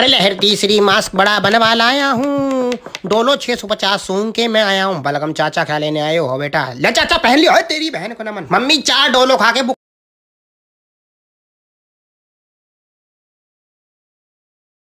अरे लहर तीसरी मास्क बड़ा बनवा लाया हूँ डोलो छे सौ पचास सूंग के मैं आया हूँ बलगम चाचा खा लेने आए हो बेटा ले चाचा पहन लियो तेरी बहन को नमन मम्मी चार डोलो खा के